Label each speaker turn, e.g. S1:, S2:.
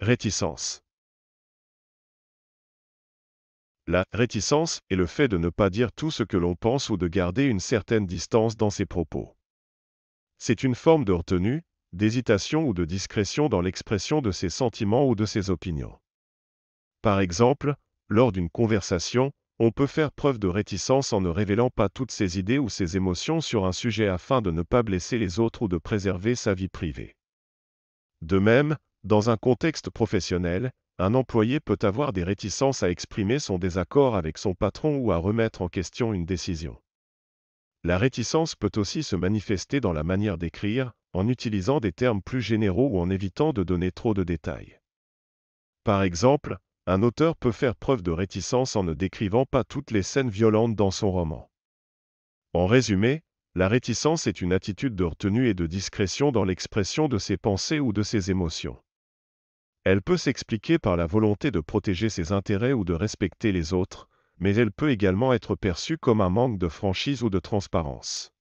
S1: Réticence. La réticence est le fait de ne pas dire tout ce que l'on pense ou de garder une certaine distance dans ses propos. C'est une forme de retenue, d'hésitation ou de discrétion dans l'expression de ses sentiments ou de ses opinions. Par exemple, lors d'une conversation, on peut faire preuve de réticence en ne révélant pas toutes ses idées ou ses émotions sur un sujet afin de ne pas blesser les autres ou de préserver sa vie privée. De même, dans un contexte professionnel, un employé peut avoir des réticences à exprimer son désaccord avec son patron ou à remettre en question une décision. La réticence peut aussi se manifester dans la manière d'écrire, en utilisant des termes plus généraux ou en évitant de donner trop de détails. Par exemple, un auteur peut faire preuve de réticence en ne décrivant pas toutes les scènes violentes dans son roman. En résumé, la réticence est une attitude de retenue et de discrétion dans l'expression de ses pensées ou de ses émotions. Elle peut s'expliquer par la volonté de protéger ses intérêts ou de respecter les autres, mais elle peut également être perçue comme un manque de franchise ou de transparence.